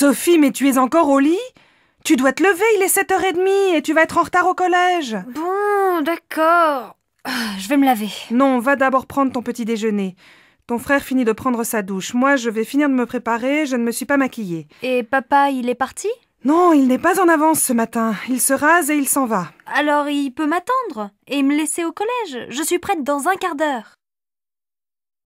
Sophie, mais tu es encore au lit Tu dois te lever, il est 7h30 et tu vas être en retard au collège. Bon, d'accord. Je vais me laver. Non, va d'abord prendre ton petit déjeuner. Ton frère finit de prendre sa douche. Moi, je vais finir de me préparer, je ne me suis pas maquillée. Et papa, il est parti Non, il n'est pas en avance ce matin. Il se rase et il s'en va. Alors, il peut m'attendre et me laisser au collège. Je suis prête dans un quart d'heure.